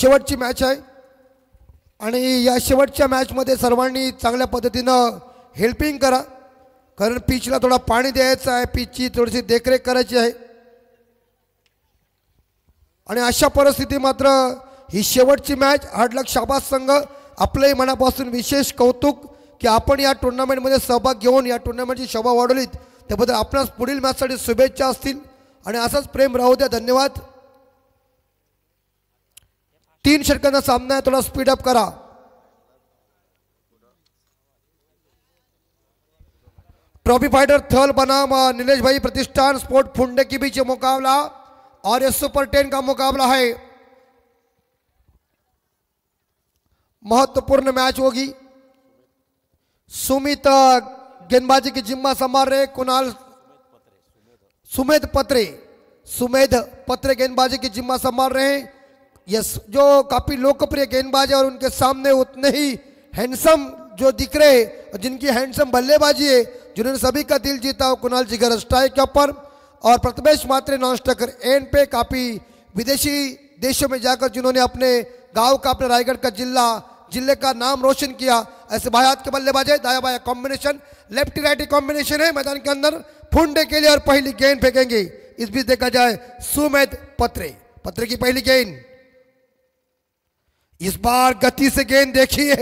शेवटची मॅच आहे आणि या शेवटच्या मॅचमध्ये सर्वांनी चांगल्या पद्धतीनं हेल्पिंग करा कारण पिचला थोडा पाणी द्यायचं आहे पिचची थोडीशी देखरेख करायची आहे आणि अशा परिस्थिती मात्र ही शेवटची मॅच हाडलक शाबास संघ आपल्याही मनापासून विशेष कौतुक की आपण या टुर्नामेंटमध्ये सहभाग घेऊन या टुर्नामेंटची शोभा वाढवलीत त्याबद्दल आपणास पुढील मॅचसाठी शुभेच्छा असतील आणि असंच प्रेम राहू द्या धन्यवाद तीन का सामना है थोडा स्पीड अप करा ट्रॉफी फाइटर थल बनाम नीलेश भाई प्रतिष्ठान स्पोर्ट फुंडे के बीच मुकाबला और ये सुपर टेन का मुकाबला है महत्वपूर्ण मैच होगी सुमित गेंदबाजी की जिम्मा संभाल रहे कुणाल सुमेध पत्रे सुमेध पत्रे गेंदबाजी की जिम्मा संभाल रहे हैं यस जो काफ़ी लोकप्रिय गेंदबाज है और उनके सामने उतने ही हैंडसम जो दिख रहे और जिनकी हैंडसम बल्लेबाजी है जिन्होंने सभी का दिल जीता हो कुणाल जिगर स्ट्राइक पर और Prathamesh Matre non striker end पे काफ़ी विदेशी देशों में जाकर जिन्होंने अपने गांव का अपने रायगढ़ का जिला जिले का नाम रोशन किया ऐसे भायात हाथ के बल्लेबाज है दाया बाया कॉम्बिनेशन लेफ्ट राइट कॉम्बिनेशन है मैदान के अंदर फुंडे के लिए और पहली गेंद फेंकेंगे इस बीच देखा जाए सुमेध पत्रे पत्रे की पहली गेंद इस बार गति से गेंद देखिए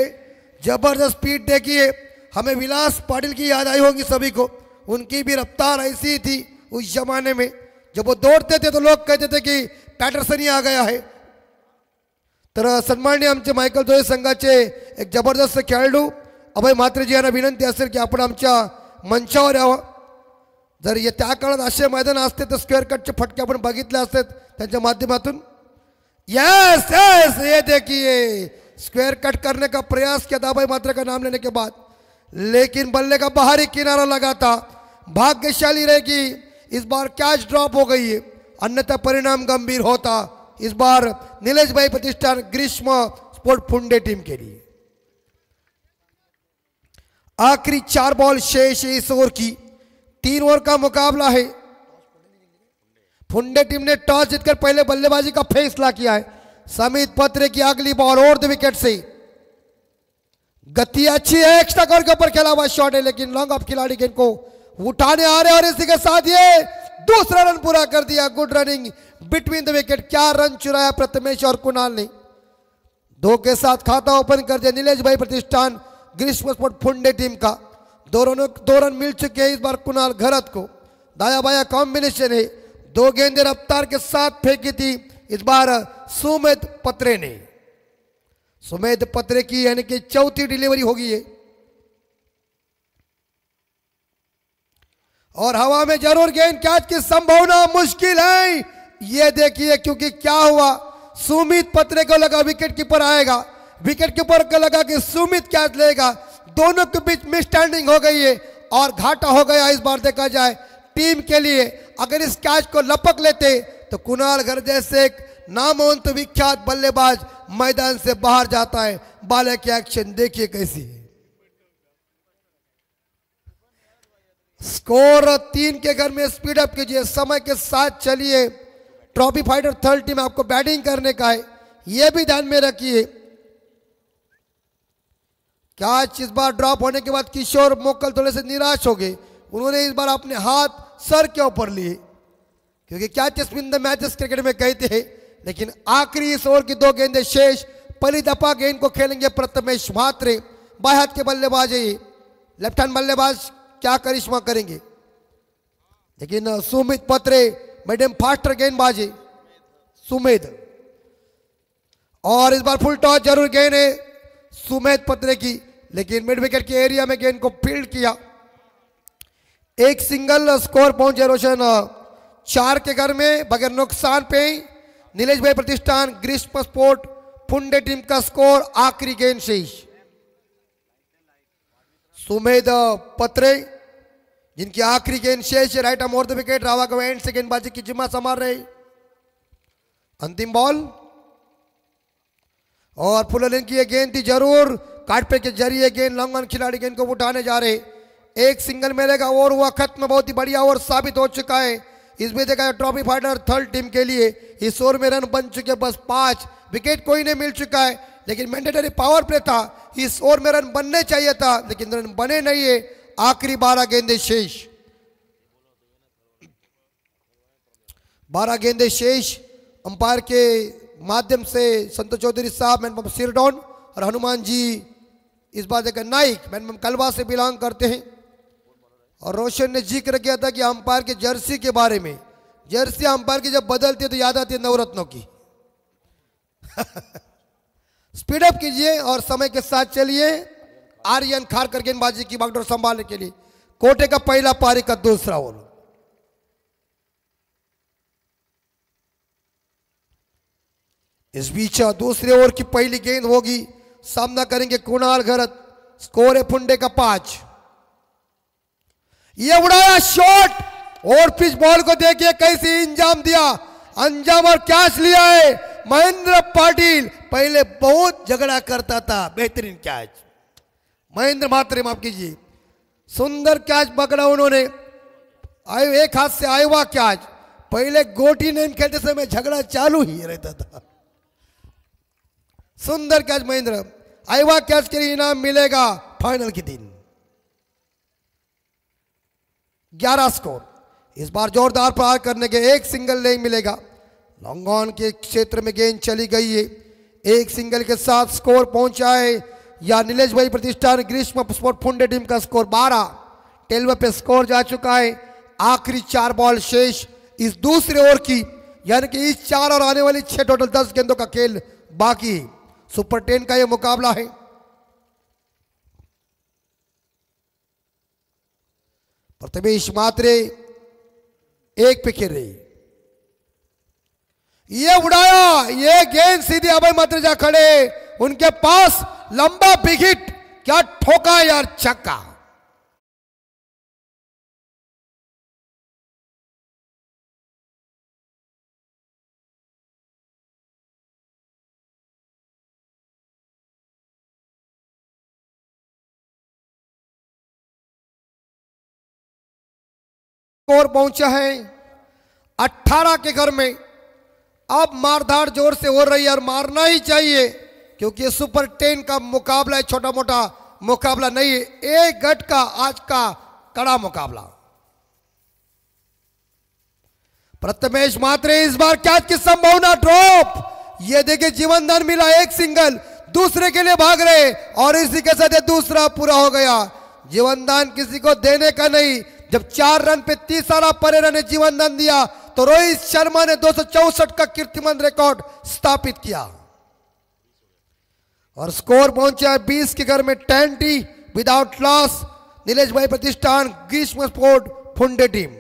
जबरदस्त स्पीड देखिए हमें विलास पाटिल की याद आई होगी सभी को उनकी भी रफ्तार ऐसी थी उस जमाने में जब वो दौड़ते थे तो लोग कहते थे कि पैटरसन ही आ गया है तर सन्मान्य आमचे माइकल दो संघाचे एक जबरदस्त खेलाडू अभय म्हात्रेजी यांना विनंती असेल की आपण आमच्या जर ये का मैदान आते तो स्क्वेर कट के फटके अपन बगित मध्यम यस यस ये देखिए स्क्वायर कट करने का प्रयास किया दाबाई मात्रा का नाम लेने के बाद लेकिन बल्ले का बाहरी किनारा लगा था भाग्यशाली रहेगी इस बार कैच ड्रॉप हो गई है अन्यथा परिणाम गंभीर होता इस बार नीलेष भाई प्रतिष्ठान ग्रीष्म स्पोर्ट फुंडे टीम के लिए आखिरी चार बॉल शेष इस ओवर की तीन ओवर का मुकाबला है फुंडे टीम ने टॉस जीतकर पहले बल्लेबाजी का फैसला किया है समित पत्रे की अगली बॉल और विकेट से गति अच्छी है एक्स्ट्रा कवर के ऊपर खेला हुआ शॉट है लेकिन लॉन्ग ऑफ खिलाड़ी गेंद को उठाने आ रहे और इसी के साथ ये दूसरा रन पूरा कर दिया good running between the wicket क्या रन चुराया प्रथमेश और कुणाल ने दो के साथ खाता ओपन कर दिया नीलेष भाई प्रतिष्ठान ग्रीष्म स्पोर्ट फुंडे टीम का दो रन दो रन मिल चुके हैं इस बार कुणाल घरत को दाया बाया कॉम्बिनेशन है दो गेंदे रफ्तार के साथ फेंकी थी इस बार सुमेध पत्रे ने सुमेध पत्रे की यानी कि चौथी डिलीवरी होगी है और हवा में जरूर गेंद कैच की संभावना मुश्किल है ये देखिए क्योंकि क्या हुआ सुमित पत्रे को लगा विकेट कीपर आएगा विकेट कीपर को लगा कि सुमित कैच लेगा दोनों के बीच मिसस्टैंडिंग हो गई है और घाटा हो गया इस बार देखा जाए टीम के लिए अगर इस कैच को लपक लेते तो कुणाल घर जैसे एक नामवंत विख्यात बल्लेबाज मैदान से बाहर जाता है बाले की एक्शन देखिए कैसी है स्कोर तीन के घर में स्पीड अप कीजिए समय के साथ चलिए ट्रॉफी फाइटर थर्ड टीम आपको बैटिंग करने का है यह भी ध्यान में रखिए कैच इस बार ड्रॉप होने के बाद किशोर मोकल थोड़े से निराश हो गए उन्होंने इस बार अपने हाथ सर के ऊपर लिए क्योंकि क्या इन द मैचेस क्रिकेट में कहते हैं लेकिन आखिरी इस ओवर की दो गेंदे शेष पहली दफा गेंद को खेलेंगे प्रथमेश मात्रे बाएं हाथ के बल्लेबाज है लेफ्ट हैंड बल्लेबाज क्या करिश्मा करेंगे लेकिन सुमित पत्रे मीडियम फास्टर गेंदबाजी सुमेध और इस बार फुल टॉस जरूर गेंद है सुमेध पत्रे की लेकिन मिड विकेट के एरिया में गेंद को फील्ड किया एक सिंगल स्कोर पहुंचे रोशन चार के घर में बगैर नुकसान पे नीलेष भाई प्रतिष्ठान ग्रीष्म स्पोर्ट फुंडे टीम का स्कोर आखिरी गेंद शेष सुमेद पत्रे जिनकी आखिरी गेंद शेष राइट अमोर द विकेट रावा एंड से गेंदबाजी की जिम्मा संभाल रहे अंतिम बॉल और फुल की गेंद थी जरूर पे के जरिए गेंद लॉन्ग ऑन खिलाड़ी गेंद को उठाने जा रहे एक सिंगल का ओवर हुआ खत्म बहुत ही बढ़िया ओवर साबित हो चुका है इसमें देखा ट्रॉफी फाइटर थर्ड टीम के लिए इस ओवर में रन बन चुके बस पांच विकेट कोई नहीं मिल चुका है लेकिन मैंडेटरी पावर प्ले था इस ओवर में रन बनने चाहिए था लेकिन रन बने नहीं है आखिरी बारह गेंदे शेष बारह गेंदे शेष अंपायर के माध्यम से संतोष चौधरी साहब मैन सिरडोन और हनुमान जी इस बार देखकर नाइक मैन कलवा से बिलोंग करते हैं और रोशन ने जिक्र किया था कि अंपायर के जर्सी के बारे में जर्सी अंपायर की जब बदलती है तो याद आती है नवरत्नों की स्पीड अप कीजिए और समय के साथ चलिए आर्यन खार कर गेंदबाजी की बागडोर संभालने के लिए कोटे का पहला पारी का दूसरा ओवर इस बीच दूसरे ओवर की पहली गेंद होगी सामना करेंगे कुणाल घरत स्कोर है फुंडे का पांच ये उड़ाया शॉट और पिच बॉल को देखिए कैसे इंजाम दिया अंजाम और कैच लिया है महेंद्र पाटिल पहले बहुत झगड़ा करता था बेहतरीन कैच महेंद्र मात्रे माफ कीजिए सुंदर कैच पकड़ा उन्होंने आयु एक हाथ से आयुवा कैच पहले गोटी नहीं खेलते समय झगड़ा चालू ही रहता था सुंदर कैच महेंद्र आयुवा कैच के लिए इनाम मिलेगा फाइनल के दिन ग्यारह स्कोर इस बार जोरदार प्रहार करने के एक सिंगल नहीं मिलेगा लॉन्ग ऑन के क्षेत्र में गेंद चली गई है एक सिंगल के साथ स्कोर पहुंचा है या नीलेष भाई प्रतिष्ठान ग्रीष्म स्पोर्ट फुंडे टीम का स्कोर 12 टेल्व पे स्कोर जा चुका है आखिरी चार बॉल शेष इस दूसरे ओवर की यानी कि इस चार और आने वाली छह टोटल दस गेंदों का खेल बाकी सुपर टेन का यह मुकाबला है ಪ್ರಥಮೇಶ್ मात्रे एक पे रही ये उड़ाया ये गेंद सीधी अभय जा खड़े उनके पास लंबा बिगिट क्या ठोका यार छक्का और पहुंचा है अट्ठारह के घर में अब मारधार जोर से हो रही है और मारना ही चाहिए क्योंकि ये सुपर टेन का मुकाबला है छोटा मोटा मुकाबला नहीं है एक गट का आज का कड़ा मुकाबला प्रथमेश मात्रे इस बार कैच की संभावना ड्रॉप ये देखिए जीवन धन मिला एक सिंगल दूसरे के लिए भाग रहे और इसी के साथ दूसरा पूरा हो गया जीवन दान किसी को देने का नहीं जब चार रन पे तीसरा परेरा ने जीवन दान दिया तो रोहित शर्मा ने दो का कीर्तिमान रिकॉर्ड स्थापित किया और स्कोर पहुंचा है बीस के घर में टेंटी without loss Nilesh Bhai Pratishthan Grishma sport Phonde team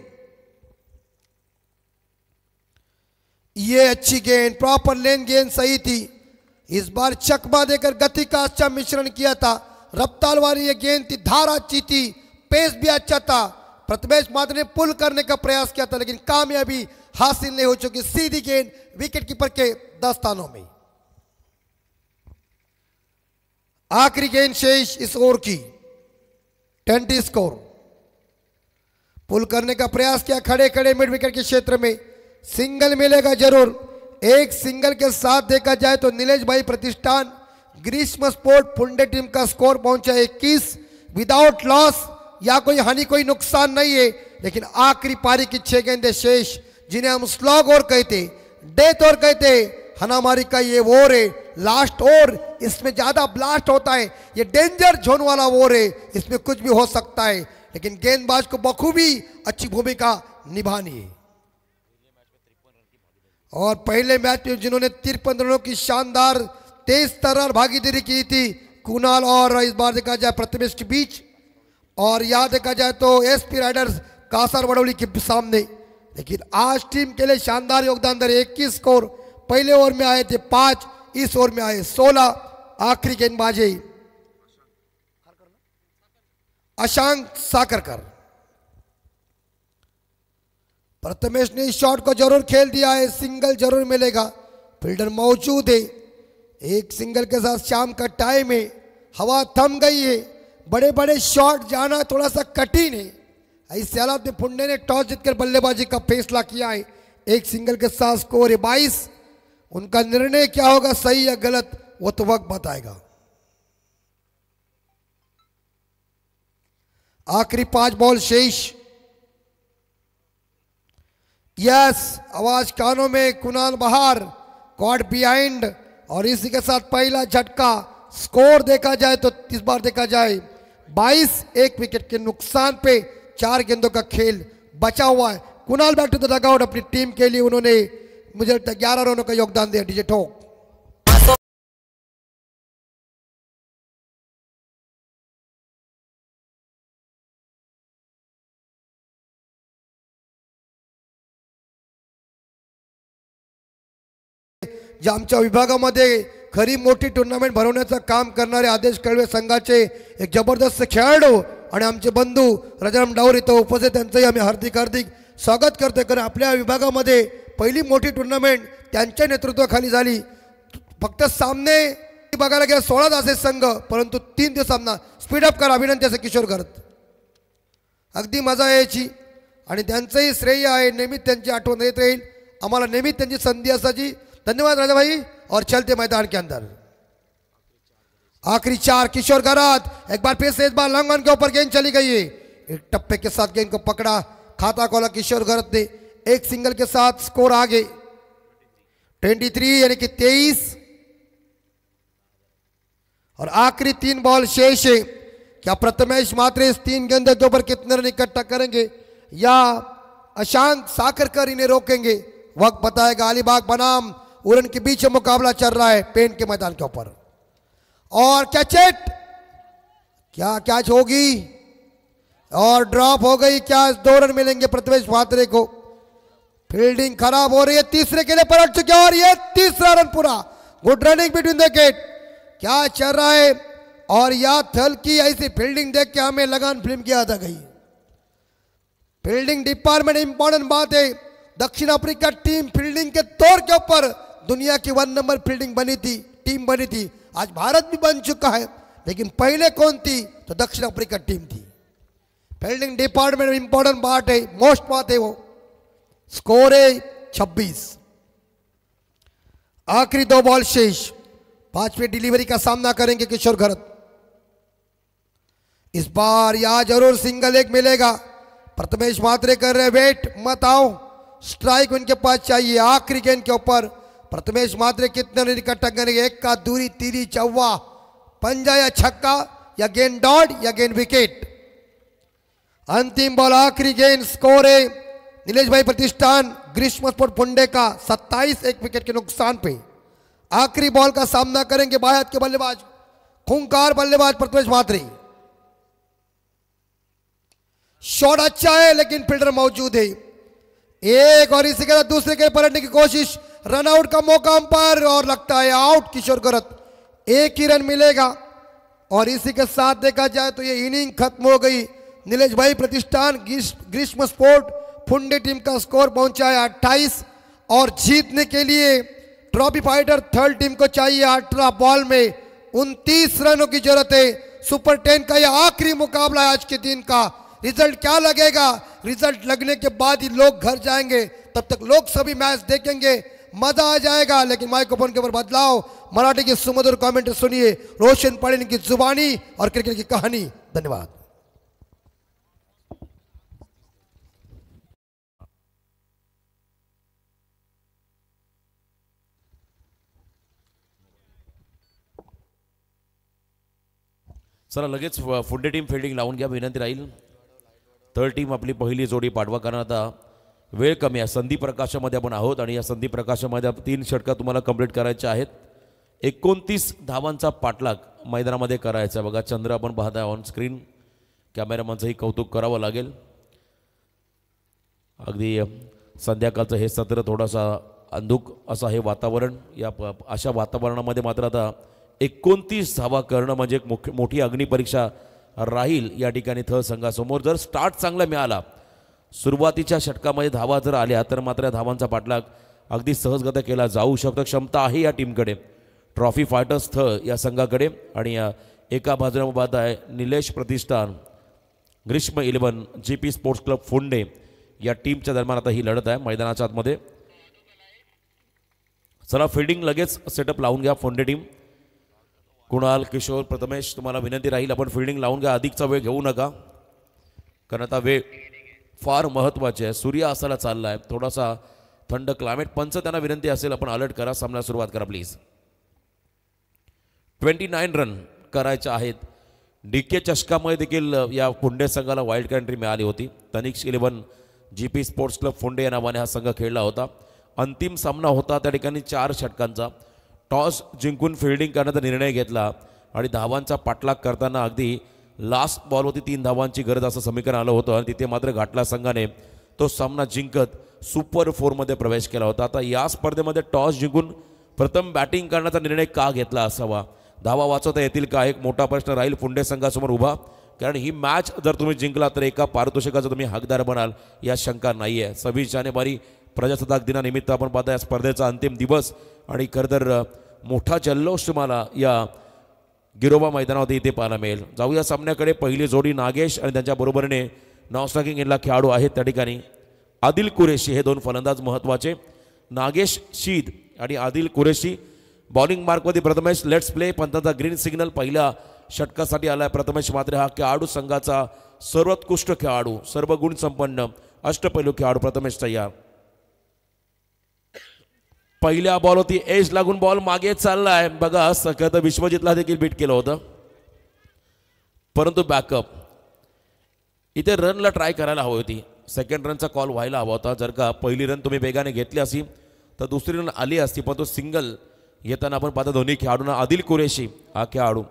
ये अच्छी गेंद प्रॉपर लेन गेंद सही थी इस बार चकमा देकर गति का अच्छा मिश्रण किया था रफ्तार वाली यह गेंद थी धार अच्छी थी पेस भी अच्छा था प्रथमेश मात्र ने पुल करने का प्रयास किया था लेकिन कामयाबी हासिल नहीं हो चुकी सीधी गेंद विकेट कीपर के दस्तानों में आखिरी गेंद शेष इस ओवर की ट्वेंटी स्कोर पुल करने का प्रयास किया खड़े खड़े मिड विकेट के क्षेत्र में सिंगल मिलेगा जरूर एक सिंगल के साथ देखा जाए तो नीलेष भाई प्रतिष्ठान ग्रीष्म स्पोर्ट फुंडे टीम का स्कोर पहुंचा 21 विदाउट लॉस या कोई हानि कोई नुकसान नहीं है लेकिन आखिरी पारी की छह गेंदे शेष जिन्हें हम स्लॉग और कहते डेथ और कहते हनामारी का ये वोर है लास्ट ओवर इसमें ज़्यादा ब्लास्ट होता है ये डेंजर जोन वाला वोर है इसमें कुछ भी हो सकता है लेकिन गेंदबाज को बखूबी अच्छी भूमिका निभानी है और पहले मैच में जिन्होंने तिरपन रनों की शानदार तेज तरह भागीदारी की थी कुणाल और इस बार देखा जाए प्रतिमेश के बीच और यहाँ देखा जाए तो S P riders Kasar Baroli के सामने लेकिन आज टीम के लिए शानदार योगदान दर इक्कीस स्कोर पहले ओवर में आए थे पांच इस ओवर में आए सोलह आखिरी गेंदबाजे अशांक साकरकर प्रथमेश ने इस शॉट को जरूर खेल दिया है सिंगल जरूर मिलेगा फील्डर मौजूद है एक सिंगल के साथ शाम का टाइम है हवा थम गई है बड़े बड़े शॉट जाना थोड़ा सा कठिन है इस सैलाब ने पुंडे ने टॉस जीतकर बल्लेबाजी का फैसला किया है एक सिंगल के साथ स्कोर है बाईस उनका निर्णय क्या होगा सही या गलत वो तो वक्त बताएगा आखिरी पांच बॉल शेष यस आवाज कानों में कुनाल बहार कॉट बिहाइंड और इसी के साथ पहला झटका स्कोर देखा जाए तो इस बार देखा जाए 22 एक विकेट के नुकसान पे चार गेंदों का खेल बचा हुआ है Kunal back to the dugout अपनी टीम के लिए उन्होंने मुझे लगता है ग्यारह रनों का योगदान दिया डीजे ठोक जामच्या विभागामध्ये खरी मोठी टुर्नामेंट भरवण्याचं काम करणारे आदेश कळवे संघाचे एक जबरदस्त खेळाडू आणि आमचे बंधू रजाराम डावर इथं उपस्थित त्यांचंही आम्ही हार्दिक हार्दिक स्वागत करतोय कारण आपल्या विभागामध्ये पहिली मोठी टुर्नामेंट त्यांच्या नेतृत्वाखाली झाली फक्त सामने बघायला गेला सोळा तास संघ परंतु तीन दिवस सामना स्पीड अप करा अभिनंती असं किशोर करत अगदी मजा यायची आणि त्यांचंही श्रेय आहे नेहमीच त्यांची आठवण येत राहील आम्हाला नेहमीच त्यांची संधी असायची धन्यवाद राजाभाई और चलते मैदान के अंदर आखिरी चार किशोर गरात एक बार फिर से इस बार लंगन के ऊपर गेंद चली गई एक टप्पे के साथ गेंद को पकड़ा खाता खोला किशोर गरत ने एक सिंगल के साथ स्कोर आगे 23 यानी कि 23 और आखिरी तीन बॉल शेष है क्या प्रथमेश मात्रे इस तीन गेंदों के ऊपर कितने रन इकट्ठा करेंगे या अशांत साकरकर इन्हें रोकेंगे वक्त बताएगा अलीबाग बनाम उरन के बीच में मुकाबला चल रहा है पेंट के मैदान के ऊपर और क्या चेट क्या कैच होगी और ड्रॉप हो गई क्या दो रन मिलेंगे प्रतिवेश भात्रे को फील्डिंग खराब हो रही है तीसरे के लिए पलट चुके और ये तीसरा रन पूरा good running between the gate क्या चल रहा है और या थल की ऐसी फील्डिंग देख के हमें लगान फिल्म की याद आ गई फील्डिंग डिपार्टमेंट इंपॉर्टेंट बात है दक्षिण अफ्रीका टीम फील्डिंग के तौर के ऊपर दुनिया की वन नंबर फील्डिंग बनी थी टीम बनी थी आज भारत भी बन चुका है लेकिन पहले कौन थी तो दक्षिण अफ्रीका टीम थी फील्डिंग डिपार्टमेंट में इंपॉर्टेंट बात है मोस्ट बात है वो स्कोर है छब्बीस आखिरी दो बॉल शेष पांचवी डिलीवरी का सामना करेंगे किशोर घरत इस बार या जरूर सिंगल एक मिलेगा प्रथमेश मात्रे कर रहे वेट मत आओ स्ट्राइक उनके पास चाहिए आखिरी गेंद के ऊपर प्रथमेश मात्रे कितने रन इकट्ठा करेंगे एक का दूरी तीरी चौवा पंजा या छक्का या गेंद डॉट या गेंद विकेट अंतिम बॉल आखिरी गेंद स्कोर है नीलेष भाई प्रतिष्ठान ग्रीष्म स्पोर्ट पुंडे का 27 एक विकेट के नुकसान पे आखिरी बॉल का सामना करेंगे भारत के बल्लेबाज खुंकार बल्लेबाज प्रथमेश मात्री शॉट अच्छा है लेकिन फील्डर मौजूद है एक और इसी के दूसरे के पलटने की कोशिश रनआउट का मौका अंपायर और लगता है आउट किशोर गोरत एक ही रन मिलेगा और इसी के साथ देखा जाए तो ये इनिंग खत्म हो गई नीलेष भाई प्रतिष्ठान ग्रीष्म स्पोर्ट फुंडे टीम का स्कोर है अट्ठाईस और जीतने के लिए ट्रॉफी फाइटर थर्ड टीम को चाहिए अठारह बॉल में उनतीस रनों की जरूरत है सुपर टेन का यह आखिरी मुकाबला है आज के दिन का रिजल्ट क्या लगेगा रिजल्ट लगने के बाद ही लोग घर जाएंगे तब तक लोग सभी मैच देखेंगे मजा आ जाएगा लेकिन माइक्रोफोन के ऊपर बदलाव मराठी की सुमधुर कमेंट सुनिए रोशन पड़ेन की जुबानी और क्रिकेट की कहानी धन्यवाद सर लगे फुडे टीम फिल्डिंग लाइन गया विनंती राहील थर्ड टीम अपनी पहली जोडी पाठवा करना था वेळ कमी आहे संधी प्रकाशामध्ये आपण आहोत आणि या संधी प्रकाशामध्ये तीन षटका तुम्हाला कंप्लीट करायच्या आहेत एकोणतीस धावांचा पाठलाग मैदानामध्ये करायचा बघा चंद्र आपण पाहत ऑन स्क्रीन कॅमेरामनचंही कौतुक करावं लागेल अगदी संध्याकाळचं हे सत्र थोडासा अंधुक असं हे वातावरण या अशा वातावरणामध्ये मात्र आता एकोणतीस धावा करणं म्हणजे एक मोठी अग्निपरीक्षा राहील या ठिकाणी थ संघासमोर जर स्टार्ट चांगला मिळाला सुरुवातीच्या षटकामध्ये धावा जर आल्या तर मात्र या धावांचा पाठलाग अगदी सहजगत्या केला जाऊ शकतो क्षमता आहे या टीमकडे ट्रॉफी फायटर्स थ या संघाकडे आणि एका बाजूला बाद आहे Nilesh Pratishthan Grishma eleven G P sports club Phonde या टीमच्या दरम्यान आता ही लढत आहे मैदानाच्या आतमध्ये चला फिल्डिंग लगेच सेटअप लावून घ्या फोंडे टीम कुणाल किशोर प्रथमेश तुम्हाला विनंती राहील आपण फिल्डिंग लावून घ्या अधिकचा वेळ घेऊ नका कारण आता वेळ फार महत्त्वाचे आहे सूर्य असायला चालला आहे थोडासा थंड क्लायमेट पंच त्यांना विनंती असेल आपण अलर्ट करा सामना सुरुवात करा प्लीज ट्वेंटी नाईन रन करायचे आहेत डी के चषकामध्ये देखील या फुंडे संघाला वाईल्ड कंट्री मिळाली होती तनिक्स eleven G P sports club Phonde या नावाने हा संघ खेळला होता अंतिम सामना होता त्या ठिकाणी चार षटकांचा टॉस जिंकून फिल्डिंग करण्याचा निर्णय घेतला आणि धावांचा पाठलाग करताना अगदी लास्ट बॉल होती तीन धावांची गरज असं समीकरण आलं होतं आणि तिथे मात्र घाटला संघाने तो सामना जिंकत सुपर फोरमध्ये प्रवेश केला होता आता या स्पर्धेमध्ये टॉस जिंकून प्रथम बॅटिंग करण्याचा निर्णय का घेतला असावा धावा वाचवता येतील का एक मोठा प्रश्न राहील फुंडे संघासमोर उभा कारण ही मॅच जर तुम्ही जिंकला तर एका पारितोषिकाचा तुम्ही हकदार बनाल या शंका नाही आहे सव्वीस जानेवारी प्रजासत्ताक दिनानिमित्त आपण पाहता या स्पर्धेचा अंतिम दिवस आणि खरं तर मोठा जल्लोष तुम्हाला या गिरोबा मैदानावर इथे पाहायला मिळेल जाऊया सामन्याकडे पहिली जोडी नागेश आणि त्यांच्याबरोबरीने नॉस्टाकिंग इनला खेळाडू आहेत त्या ठिकाणी आदिल कुरेशी हे दोन फलंदाज महत्त्वाचे नागेश शीद आणि आदिल कुरेशी बॉलिंग मार्कमध्ये प्रथमेश लेट्स प्ले पंतांचा ग्रीन सिग्नल पहिल्या षटकासाठी आला आहे प्रथमेश मात्र हा खेळाडू संघाचा सर्वोत्कृष्ट खेळाडू सर्व गुणसंपन्न अष्टपैलू खेळाडू प्रथमेश तयार पहिल्या बॉल होती एज लागून बॉल मागे चालला आहे बघा सखत विश्वजितला देखील बीट केलं होतं परंतु बॅकअप इथे रनला ट्राय करायला हवी होती सेकंड रनचा कॉल व्हायला हवा होता जर का पहिली रन तुम्ही वेगाने घेतली असती तर दुसरी रन आली असती पण तो सिंगल येताना आपण पाहता धोनी ना आदिल कुरेशी हा खेळाडू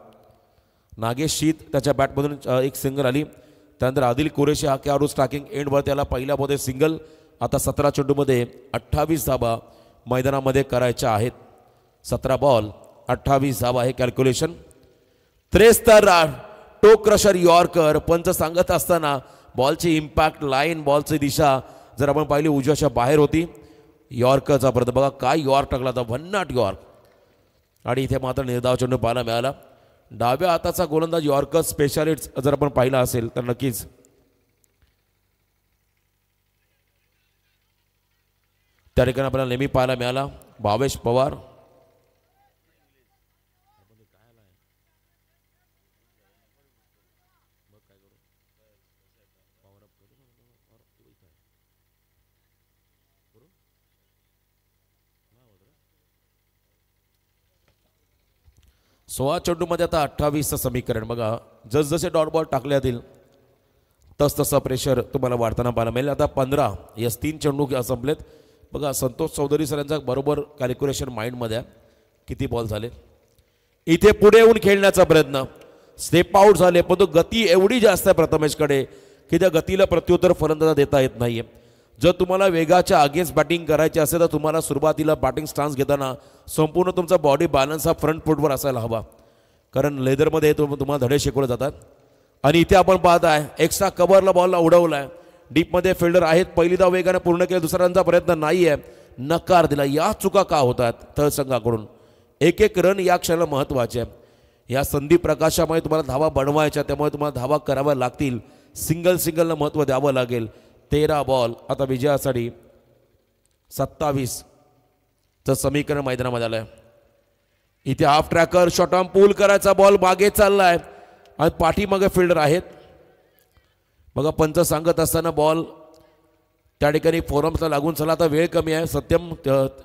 नागेश शीत त्याच्या बॅटमधून एक सिंगल आली त्यानंतर आदिल कुरेशी हा खेळाडू स्टार्किंग एंडवर त्याला पहिल्या सिंगल आता सतरा चेंडूमध्ये अठ्ठावीस धाबा मैदानामध्ये करायच्या आहेत सतरा बॉल अठ्ठावीस धावा आहे कॅल्क्युलेशन त्रेस्तर टोक्रशर यॉर्कर पंच सांगत असताना बॉलची इम्पॅक्ट लाईन बॉलची दिशा जर आपण पाहिली उजव्याच्या बाहेर होती यॉर्कचा परत बघा काय यॉर्क टाकला वन नॉट यॉर्क आणि इथे मात्र निर्धाव चेंडू पाहायला मिळाला डाव्या हाताचा गोलंदाज यॉर्कर स्पेशालिस्ट जर आपण पाहिला असेल तर नक्कीच त्या ठिकाणी आपल्याला नेहमी पाहायला भावेश पवार सोळा चेंडूमध्ये आता अठावीस समीकरण बघा जसजसे डॉट बॉल टाकले जातील तसा प्रेशर तुम्हाला वाढताना पाहायला मिळेल आता पंधरा यस तीन चेंडू संपलेत बघा संतोष चौधरी सरांचा बरोबर कॅल्क्युलेशन माइंडमध्ये आहे किती बॉल झाले इथे पुढे येऊन खेळण्याचा प्रयत्न स्टेप आउट झाले पण गती एवढी जास्त आहे प्रथमेशकडे की त्या गतीला प्रत्युत्तर फलंदाजा देता येत नाही आहे जर तुम्हाला वेगाच्या अगेन्स्ट बॅटिंग करायची असेल तर तुम्हाला सुरुवातीला बॅटिंग स्टान्स घेताना संपूर्ण तुमचा बॉडी बॅलन्स हा फ्रंट फुटवर असायला हवा कारण लेदरमध्ये तुम्हाला धडे शिकवले जातात आणि इथे आपण पाहत आहे एक्स्ट्रा कव्हरला बॉलला उडवला आहे डीपमध्ये फिल्डर आहेत पहिली धाव वेगानं पूर्ण दुसऱ्या रनचा प्रयत्न नाही आहे नकार दिला या चुका का होतात तळ संघाकडून एक एक रन या क्षणाला महत्त्वाचे आहे या संधी प्रकाशामुळे तुम्हाला धावा बनवायच्या त्यामुळे तुम्हाला धावा कराव्या लागतील सिंगल सिंगलला महत्त्व द्यावं लागेल तेरा बॉल आता विजयासाठी सत्तावीसचं समीकरण मैदानामध्ये आलं आहे इथे half tracker short on pull करायचा बॉल मागे चालला आहे आणि पाठीमागे फिल्डर आहेत बघा पंच सांगत असताना बॉल त्या ठिकाणी फोरम्सला लागून चला आता वेळ कमी आहे सत्यम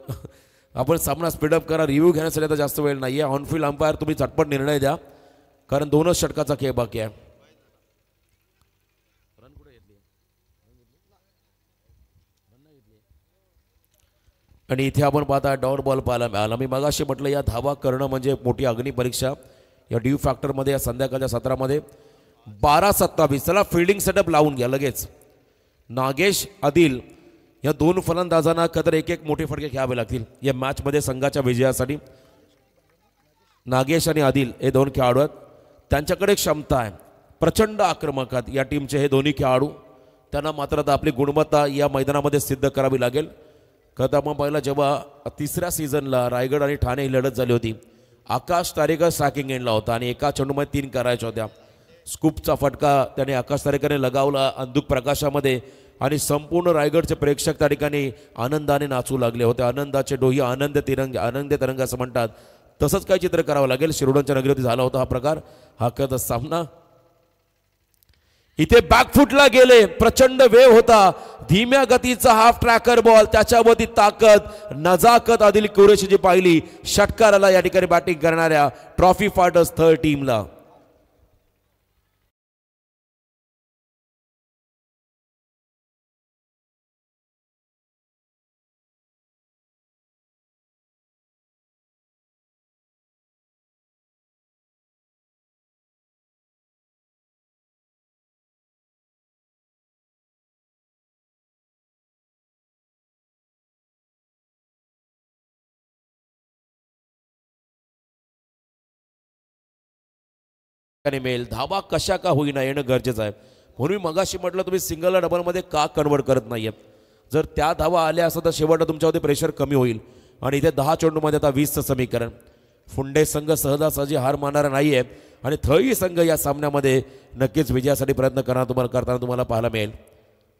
आपण सामना स्पीडअप करा रिव्ह्यू घेण्यासाठी आता जास्त वेळ नाही आहे ऑनफिल्ड अंपायर तुम्ही झटपट निर्णय द्या कारण दोनच षटकाचा खेळ बाकी आहे आणि इथे आपण पाहता डॉट बॉल पाहायला मिळाला मी मगाशी म्हटलं या धावा करणं म्हणजे मोठी अग्निपरीक्षा या ड्यू फॅक्टरमध्ये या संध्याकाळच्या सत्रामध्ये बारा सत्तावीस चला फिल्डिंग सेटअप लावून घ्या लगेच नागेश आदिल या दोन फलंदाजांना कदर एक एक मोठे फटके खेळावे लागतील या मॅचमध्ये संघाच्या विजयासाठी नागेश आणि आदिल हे दोन खेळाडू आहेत त्यांच्याकडे क्षमता आहे प्रचंड आक्रमक आहेत या टीमचे हे दोन्ही खेळाडू त्यांना मात्र आता आपली गुणवत्ता या मैदानामध्ये सिद्ध करावी लागेल कदा मग पहिला जेव्हा तिसऱ्या सीझनला रायगड आणि ठाणे ही लढत झाली होती आकाश तारेकर साकिंग एंडला होता आणि एका चेंडूमध्ये तीन करायच्या होत्या स्कूपचा फटका त्याने आकाश तारेकरने लगावला अंधुक प्रकाशामध्ये आणि संपूर्ण रायगडचे प्रेक्षक त्या ठिकाणी आनंदाने नाचू लागले होते आनंदाचे डोही आनंद तिरंग आनंद तिरंग असं म्हणतात तसंच काय चित्र करावं लागेल शिरोडांच्या नगरीवरती झाला होता हा प्रकार हा कद सामना इथे बॅकफूटला गेले प्रचंड वेव होता धीम्या गतीचा हाफ ट्रॅकर बॉल त्याच्यावरती ताकद नजाकत आदिल कुरेशी जी पाहिली षटकाराला या ठिकाणी बॅटिंग करणाऱ्या ट्रॉफी फाटस थर्ड टीमला मिळेल धावा कशा का होईना येणं गरजेचं आहे म्हणून मी मगाशी म्हटलं तुम्ही सिंगलला डबलमध्ये का कन्वर्ट करत नाही जर त्या धावा आल्या असं तर शेवटला तुमच्यावरती प्रेशर कमी होईल आणि इथे दहा चेंडूमध्ये आता वीसचं समीकरण फुंडे संघ सहजासहजी हार मानणार नाही आहे आणि थळी संघ या सामन्यामध्ये नक्कीच विजयासाठी प्रयत्न करणार तुम्हाला करताना तुम्हाला पाहायला मिळेल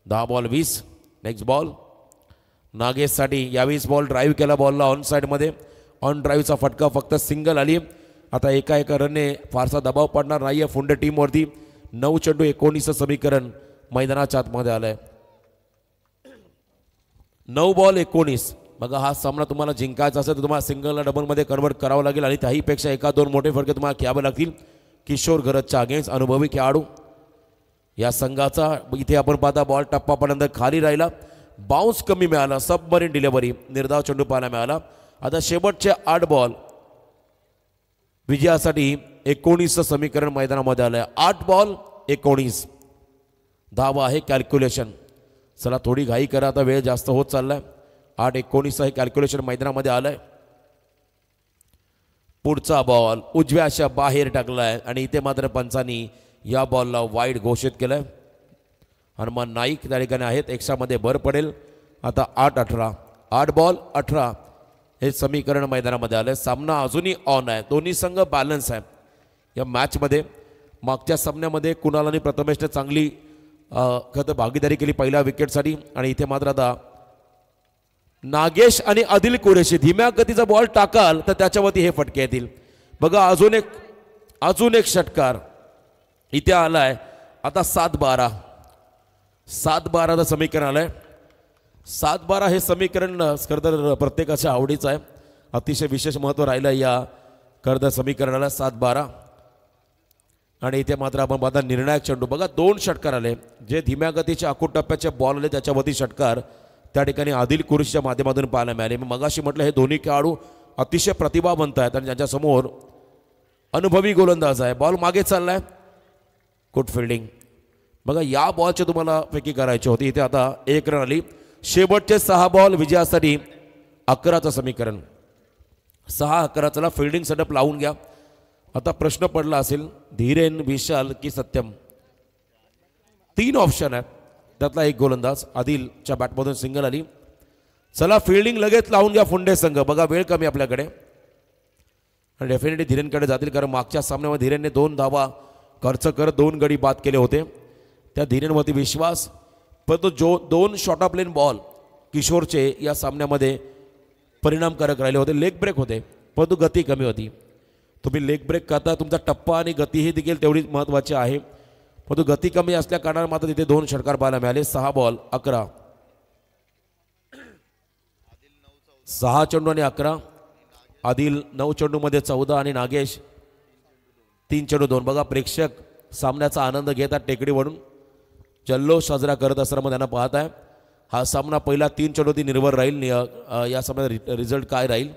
दहा बॉल वीस नेक्स्ट बॉल नागेशसाठी यावीस बॉल ड्राईव्ह केला बॉलला ऑन साईडमध्ये ऑन ड्राईव्हचा फटका फक्त सिंगल आली आता एका एका रनने फारसा दबाव पडणार नाही आहे फुंड टीमवरती नऊ चेंडू एकोणीसचं समीकरण मैदानाच्या आतमध्ये आलं आहे नऊ बॉल एकोणीस बघा हा सामना तुम्हाला जिंकायचा असेल तर तुम्हाला सिंगलला डबलमध्ये कन्वर्ट करावं लागेल आणि त्याहीपेक्षा एका दोन मोठे फडके तुम्हाला खेळावे लागतील किशोर गरजच्या अगेन्स्ट अनुभवी खेळाडू या संघाचा इथे आपण पाहता बॉल टप्पापर्यंत खाली राहिला बाउन्स कमी मिळाला सबमरीन डिलेवरी निर्धाव चेंडू पाहायला मिळाला आता शेवटचे आठ बॉल विजयासाठी एकोणीसचं समीकरण मैदानामध्ये आलं आहे आठ बॉल एकोणीस दहावा आहे कॅल्क्युलेशन चला थोडी घाई करा आता वेळ जास्त होत चालला आहे आठ एकोणीसचं हे कॅल्क्युलेशन मैदानामध्ये आलं आहे पुढचा बॉल उजव्या अशा बाहेर टाकला आहे आणि इथे मात्र पंचांनी या बॉलला वाईट घोषित केलं आहे हनुमान नाईक त्या ठिकाणी आहेत एक्स्ट्रामध्ये भर पडेल आता आठ अठरा आठ बॉल अठरा हे समीकरण मैदानामध्ये आलं सामना अजूनही ऑन आहे दोन्ही संघ बॅलन्स आहे या मॅचमध्ये मागच्या सामन्यामध्ये कुणालाने प्रथमेशने चांगली खत भागीदारी केली पहिल्या विकेटसाठी आणि इथे मात्र आता नागेश आणि आदिल कुरेशी धीम्या गतीचा बॉल टाकाल तर त्याच्यावरती हे फटके येतील बघा अजून एक अजून एक षटकार इथे आला आहे आता सात बारा सात बाराचं समीकरण आलं आहे सात बारा हे समीकरण खरं प्रत्येकाच्या आवडीचं आहे अतिशय विशेष महत्त्व राहिलं या करदर समीकरणाला सात बारा आणि इथे मात्र आपण बघा निर्णायक चेंडू बघा दोन षटकार आले जे धीम्या गतीच्या अकूट टप्प्याचे बॉल आले त्याच्यावरती षटकार त्या ठिकाणी आदिल कुरुशच्या माध्यमातून पाहायला मिळाले मी मगाशी म्हटलं हे दोन्ही खेळाडू अतिशय प्रतिभावंत आहेत आणि ज्यांच्यासमोर अनुभवी गोलंदाज आहे बॉल मागे चालला आहे गुड फिल्डिंग बघा या बॉलची तुम्हाला पैकी करायची होती इथे आता एक रन आली शेवटचे सहा बॉल विजयासाठी अकराचं समीकरण सहा चला फिल्डिंग सेटअप लावून घ्या आता प्रश्न पडला असेल धीरेन विशाल की सत्यम तीन ऑप्शन आहेत त्यातला एक गोलंदाज आदिलच्या बॅटमधून सिंगल आली चला फिल्डिंग लगेच लावून घ्या फुंडे संघ बघा वेळ कमी आपल्याकडे डेफिनेटली धीरेनकडे जातील कारण मागच्या सामन्यामध्ये धीरेनने दोन धावा खर्च करत दोन गडी बाद केले होते त्या धीरेनवरती विश्वास परंतु जो दोन शॉर्ट ऑफ लेन बॉल किशोरचे या सामन्यामध्ये परिणामकारक राहिले होते लेग ब्रेक होते परंतु गती कमी होती तुम्ही लेग ब्रेक करता तुमचा टप्पा आणि गती गतीही देखील तेवढी महत्त्वाची आहे परंतु गती कमी असल्या कारणाने मात्र तिथे दोन षटकार पाहायला मिळाले सहा बॉल अकरा सहा चेंडू आणि अकरा आदिल नऊ चेंडूमध्ये चौदा आणि नागेश तीन चेंडू दोन बघा प्रेक्षक सामन्याचा आनंद घेतात टेकडीवरून जल्लोष साजरा करत असताना मग त्यांना पाहत आहे हा सामना पहिला तीन चढोती निर्भर राहील या सामन्यात रिझल्ट काय राहील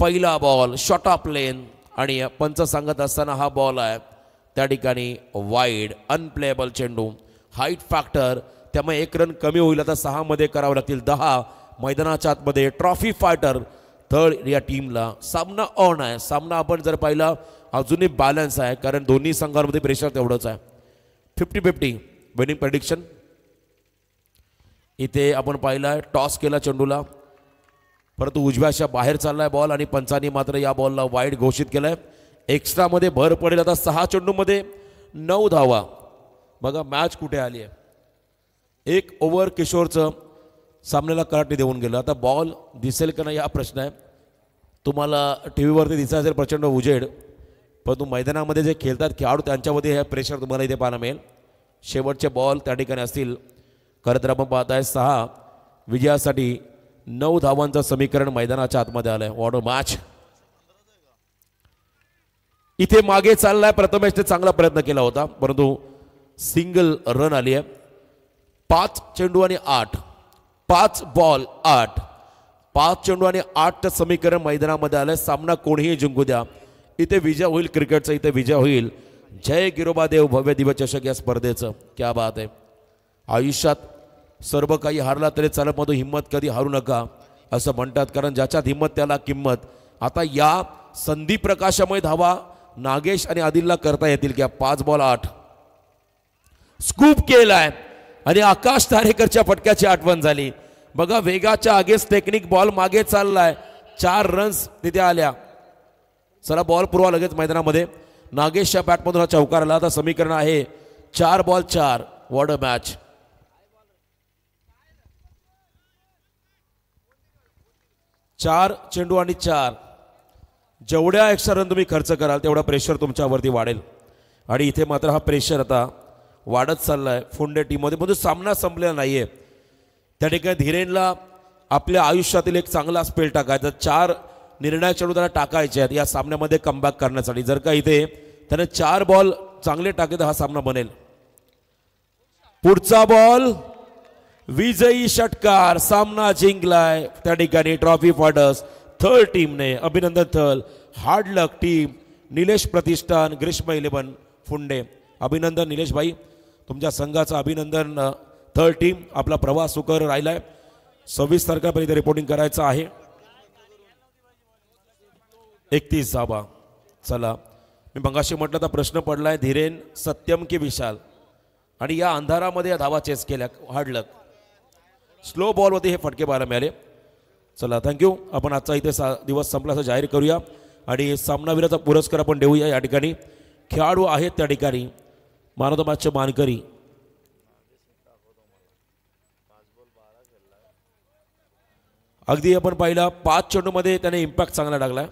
पहिला बॉल शॉर्ट ऑफ लेन आणि पंच सांगत असताना हा बॉल आहे त्या ठिकाणी वाईड अनप्लेएबल चेंडू हाईट फॅक्टर त्यामुळे एक रन कमी होईल आता सहामध्ये करावे लागतील दहा मैदानाच्या आतमध्ये ट्रॉफी फायटर थर्ड या टीमला सामना ऑन आहे सामना आपण जर पाहिला अजूनही बॅलन्स आहे कारण दोन्ही संघांमध्ये प्रेशर तेवढंच आहे फिफ्टी फिफ्टी विनिंग प्रडिक्शन इथे आपण पाहिलं आहे टॉस केला चेंडूला परंतु उजव्याच्या बाहेर चाललाय बॉल आणि पंचानी मात्र या बॉलला वाईट घोषित केलाय आहे एक्स्ट्रामध्ये भर पडेल आता सहा चेंडूमध्ये नऊ धावा बघा मॅच कुठे आली आहे एक ओव्हर किशोरचं सामन्याला कराटे देऊन गेलं आता बॉल दिसेल का नाही हा प्रश्न आहे तुम्हाला टी व्हीवरती असेल प्रचंड उजेड परंतु मैदानामध्ये जे खेळतात खेळाडू त्यांच्यामध्ये हे प्रेशर तुम्हाला इथे पाहायला मिळेल शेवटचे बॉल त्या ठिकाणी असतील खरं तर आपण पाहत आहे सहा विजयासाठी नऊ धावांचं समीकरण मैदानाच्या आतमध्ये आलं आहे मॅच इथे मागे चाललाय प्रथमेशने चांगला प्रयत्न केला होता परंतु सिंगल रन आली आहे पाच चेंडू आणि आठ पाच बॉल आठ पाच चेंडू आणि आठचं समीकरण मैदानामध्ये आलंय सामना कोणीही जिंकू द्या इथे विजय होईल क्रिकेटचा इथे विजय होईल जय गिरोबा देव भव्य दिवचषक या स्पर्धेचं क्या बात आहे आयुष्यात सर्व काही हारला तरी चालत मधून हिंमत कधी हारू नका असं म्हणतात कारण ज्याच्यात हिंमत त्याला किंमत आता या संधी प्रकाशामुळे धावा नागेश आणि आदिलला करता येतील की पाच बॉल आठ स्कूप केलाय आणि आकाश तारेकरच्या फटक्याची आठवण झाली बघा वेगाच्या आगेच टेक्निक बॉल मागे चाललाय चार रन्स तिथे आल्या चला बॉल पुरवा लगेच मैदानामध्ये नागेशच्या बॅटमधून हा चौकार आला आता समीकरण आहे चार बॉल चार वॉड अ मॅच चार चेंडू आणि चार जेवढ्या एक्स्ट्रा रन तुम्ही खर्च कराल तेवढा प्रेशर तुमच्यावरती वाढेल आणि इथे मात्र हा प्रेशर आता वाढत चालला आहे फुंडे टीममध्ये म्हणजे सामना संपलेला नाही आहे त्या ठिकाणी धीरेनला आपल्या आयुष्यातील एक चांगला स्पेल टाकायचा चार निर्णायक चेंडू त्यांना टाकायचे आहेत या सामन्यामध्ये कमबॅक करण्यासाठी जर का इथे त्याने चार बॉल चांगले टाके तर हा सामना बनेल पुढचा बॉल विजयी षटकार सामना जिंकलाय त्या ठिकाणी ट्रॉफी फॉडर्स थर्ड टीमने अभिनंदन थल hard luck team Nilesh Pratishthan Grishma eleven फुंडे अभिनंदन निलेश भाई तुमच्या संघाचं अभिनंदन थर्ड टीम आपला प्रवास सुकर राहिलाय सव्वीस तारखेपर्यंत रिपोर्टिंग करायचं आहे एकतीस धाबा चला मी मंगाशी म्हटलं तर प्रश्न पडला आहे धीरेन सत्यम की विशाल आणि या अंधारामध्ये या धावा चेस केल्या हाडलं स्लो बॉलवरती हे फटके पाहायला मिळाले चला थँक्यू आपण आजचा इथे सा दिवस संपला असं जाहीर करूया आणि सामनावीराचा पुरस्कार आपण देऊया या ठिकाणी खेळाडू आहेत त्या ठिकाणी मानव मानकरी अगदी आपण पाहिलं पाच चेंडूमध्ये त्याने इम्पॅक्ट चांगला लागला